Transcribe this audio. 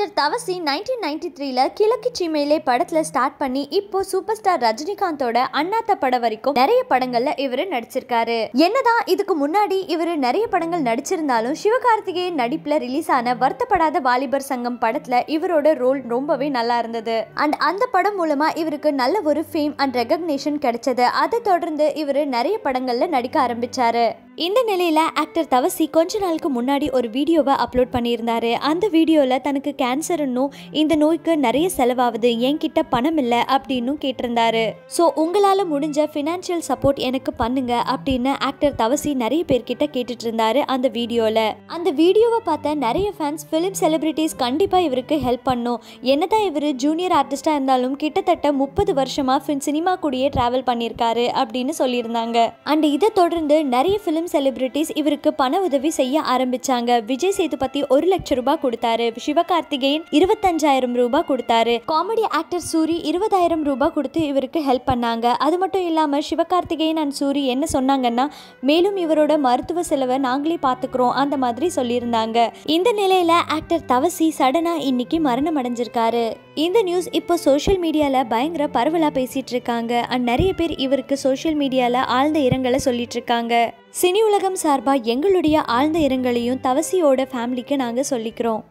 actor தவசி nineteen ninety த்ரீல கிழக்கு சீமையிலே படத்துல ஸ்டார்ட் பண்ணி இப்போ சூப்பர் ஸ்டார் ரஜினிகாந்தோட அண்ணாத்த படம் வரைக்கும் நிறைய படங்கள்ல இவரு நடிச்சிருக்காரு என்னதான் இதுக்கு முன்னாடி இவரு நிறைய படங்கள் நடிச்சிருந்தாலும் சிவகார்த்திகேயன் நடிப்புல ரிலீஸ் ஆன வருத்தப்படாத வாலிபர் சங்கம் படத்துல இவரோட ரோல் ரொம்பவே நல்லா இருந்தது அண்ட் அந்த படம் மூலமா இவருக்கு நல்ல ஒரு ஃபேம் அண்ட் ரெகக்னேஷன் கிடைச்சது அதை தொடர்ந்து இவரு நிறைய படங்கள்ல நடிக்க ஆரம்பிச்சாரு இந்த நிலையில் ஆக்டர் தவசி கொஞ்ச நாளுக்கு முன்னாடி ஒரு வீடியோவை அப்லோட் பண்ணியிருந்தாரு அந்த வீடியோவில் தனக்கு கேன்சர்னும் இந்த நோய்க்கு நிறைய செலவாகுது என்கிட்ட பணம் இல்லை அப்படின்னு கேட்டிருந்தாரு ஸோ உங்களால் முடிஞ்ச ஃபினான்ஷியல் சப்போர்ட் எனக்கு பண்ணுங்க அப்படின்னு ஆக்டர் தவசி நிறைய பேர்கிட்ட கேட்டுட்டு இருந்தாரு அந்த வீடியோவில் அந்த வீடியோவை பார்த்த நிறைய ஃபேன்ஸ் ஃபிலிம் செலிபிரிட்டிஸ் கண்டிப்பாக இவருக்கு ஹெல்ப் பண்ணும் என்னதான் இவர் ஜூனியர் ஆர்டிஸ்டாக இருந்தாலும் கிட்டத்தட்ட முப்பது வருஷமாக சினிமா கூடயே ட்ராவல் பண்ணியிருக்காரு அப்படின்னு சொல்லியிருந்தாங்க அண்ட் இதை தொடர்ந்து நிறைய ஃபிலிம் செலிபிரிட்டிஸ் இவருக்கு பண உதவி செய்ய ஆரம்பிச்சாங்க விஜய் சேதுபதி ஒரு லட்சம் ரூபாய் கொடுத்தாரு சிவகார்த்திகேயன் இருபத்தஞ்சாயிரம் ரூபாய் கொடுத்தாரு காமெடி ஆக்டர் சூரி இருபதாயிரம் ரூபாய் கொடுத்து இவருக்கு ஹெல்ப் பண்ணாங்க அது மட்டும் இல்லாமல் சிவகார்த்திகேயன் அண்ட் சூரி என்ன சொன்னாங்கன்னா மேலும் இவரோட மருத்துவ செலவை நாங்களே பாத்துக்கிறோம் அந்த மாதிரி சொல்லியிருந்தாங்க இந்த நிலையில ஆக்டர் தவசி சடனா இன்னைக்கு மரணம் அடைஞ்சிருக்காரு இந்த நியூஸ் இப்போ சோஷியல் மீடியாவில் பயங்கர பரவலாக பேசிகிட்டு இருக்காங்க அண்ட் நிறைய பேர் இவருக்கு சோஷியல் மீடியாவில் ஆழ்ந்த இரங்கலை சொல்லிட்டு இருக்காங்க சினி உலகம் சார்பாக எங்களுடைய ஆழ்ந்த இரங்கலையும் தவசியோட ஃபேமிலிக்கு நாங்கள் சொல்லிக்கிறோம்